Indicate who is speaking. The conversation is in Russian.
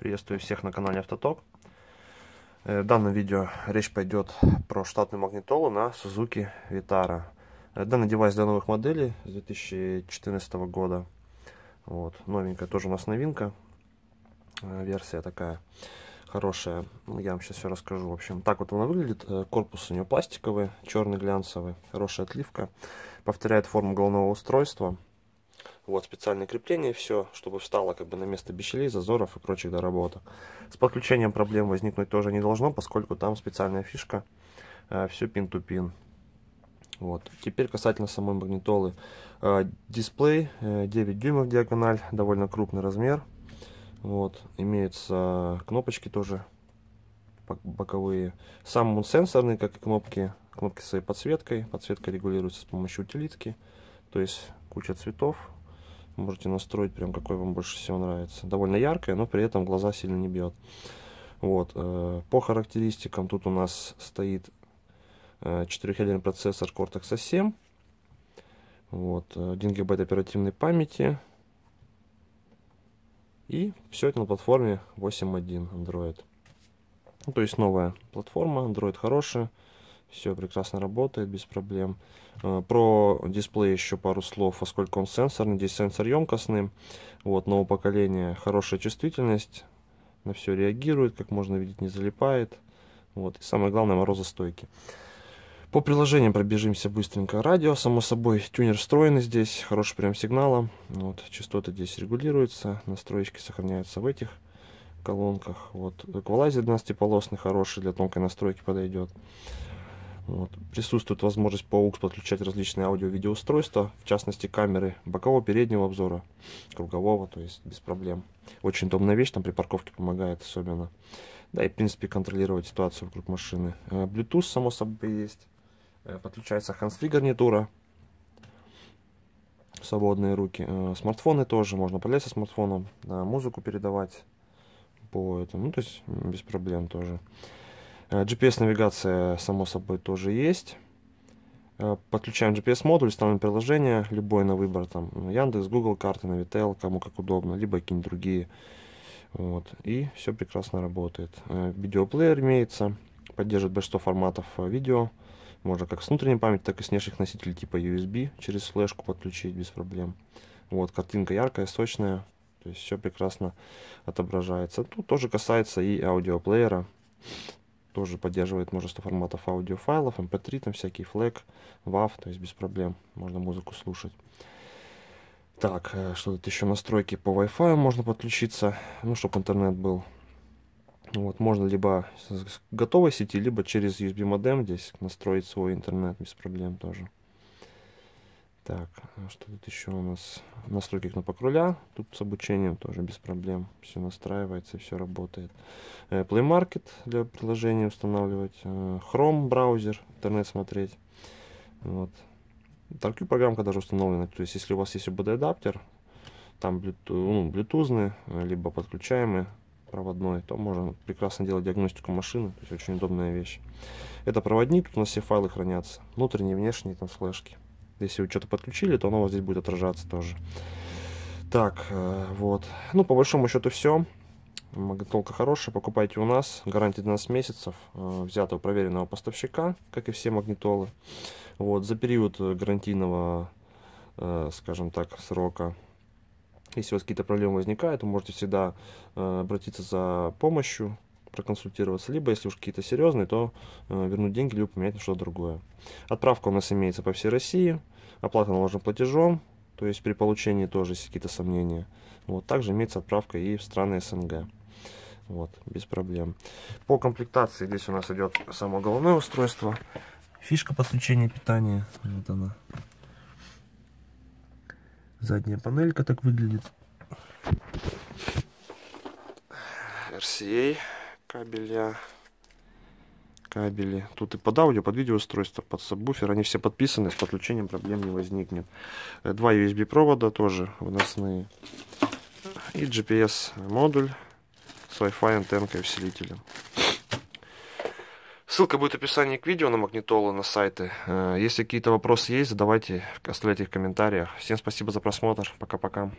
Speaker 1: Приветствую всех на канале Автоток. Э, в данном видео речь пойдет про штатную магнитолу на Suzuki Vitara. Э, данный девайс для новых моделей с 2014 года. Вот, новенькая тоже у нас новинка. Э, версия такая хорошая. Ну, я вам сейчас все расскажу. В общем, так вот она выглядит. Корпус у нее пластиковый, черный глянцевый, хорошая отливка. Повторяет форму головного устройства. Вот специальное крепление, все, чтобы встало как бы на место бещелей, зазоров и прочих доработок. С подключением проблем возникнуть тоже не должно, поскольку там специальная фишка, э, все пин-ту-пин. Вот. Теперь касательно самой магнитолы. Э, дисплей э, 9 дюймов диагональ, довольно крупный размер. Вот. Имеются кнопочки тоже боковые. Сам он сенсорный, как и кнопки. Кнопки своей подсветкой. Подсветка регулируется с помощью утилитки. То есть куча цветов, Можете настроить прям, какой вам больше всего нравится. Довольно яркая, но при этом глаза сильно не бьет. Вот. Э, по характеристикам тут у нас стоит 4 э, процессор Cortex A7. Вот. 1 э, гигабайт оперативной памяти. И все это на платформе 8.1 Android. Ну, то есть новая платформа, Android хорошая. Все прекрасно работает, без проблем. Э, про дисплей еще пару слов, поскольку он сенсорный. Здесь сенсор емкостный. Вот, нового поколения. Хорошая чувствительность. На все реагирует, как можно видеть, не залипает. Вот, и самое главное, морозостойки. По приложениям пробежимся быстренько. Радио, само собой, тюнер встроенный здесь, хороший прям сигнала. Вот, частоты здесь регулируются, настройки сохраняются в этих колонках. Вот, эквалайзер 12-полосный хороший, для тонкой настройки подойдет. Вот. Присутствует возможность по AUX подключать различные аудио-видеоустройства, в частности камеры бокового переднего обзора, кругового, то есть без проблем. Очень удобная вещь, там при парковке помогает особенно. Да, и в принципе контролировать ситуацию вокруг машины. Э, Bluetooth, само собой, есть. Э, подключается hands-free гарнитура, свободные руки. Э, смартфоны тоже, можно управлять со смартфоном, музыку передавать по этому, ну то есть без проблем тоже. Э, GPS-навигация, само собой, тоже есть. Э, подключаем GPS-модуль, ставим приложение, любое на выбор, там Яндекс, Google карты, Navitel, кому как удобно, либо какие-нибудь другие. Вот, и все прекрасно работает. Э, видеоплеер имеется, поддерживает большинство форматов видео. Можно как с внутренней памяти, так и с внешних носителей типа USB через флешку подключить без проблем. Вот, картинка яркая, сочная, то есть все прекрасно отображается. Тут ну, тоже касается и аудиоплеера тоже поддерживает множество форматов аудиофайлов, mp3, эм там всякие FLAC WAV, то есть без проблем можно музыку слушать. Так, э, что тут еще настройки по Wi-Fi можно подключиться, ну, чтобы интернет был. Вот, можно либо с готовой сети, либо через USB модем здесь настроить свой интернет без проблем тоже. Так, а что тут еще у нас? Настройки кнопок руля. Тут с обучением тоже без проблем. Все настраивается, все работает. Э, Play Market для приложения устанавливать. Э, Chrome браузер, интернет смотреть. Вот. Таркью программка даже установлена. То есть, если у вас есть OBD адаптер, там Bluetooth, ну, блютузный, э, либо подключаемый проводной, то можно прекрасно делать диагностику машины. То есть, очень удобная вещь. Это проводник, тут у нас все файлы хранятся. Внутренние, внешние, там флешки. Если вы что-то подключили, то оно у вас здесь будет отражаться тоже. Так, э, вот. Ну, по большому счету все. Магнитолка хорошая, покупайте у нас. Гарантия 12 месяцев э, взятого проверенного поставщика, как и все магнитолы. Вот, за период гарантийного, э, скажем так, срока если у вас какие-то проблемы возникают, вы можете всегда обратиться за помощью, проконсультироваться, либо если уж какие-то серьезные, то вернуть деньги, либо поменять на что-то другое. Отправка у нас имеется по всей России. Оплата наложена платежом, то есть при получении тоже есть какие-то сомнения. Вот, также имеется отправка и в страны СНГ. Вот, без проблем. По комплектации здесь у нас идет само головное устройство. Фишка подключения питания. Вот она. Задняя панелька так выглядит. RCA кабеля кабели. Тут и под аудио, под видеоустройство, под сабвуфер. Они все подписаны, с подключением проблем не возникнет. Э, два USB провода тоже выносные. И GPS модуль с Wi-Fi антенкой усилителем. Ссылка будет в описании к видео на магнитолы, на сайты. Э, если какие-то вопросы есть, задавайте, оставляйте их в комментариях. Всем спасибо за просмотр. Пока-пока.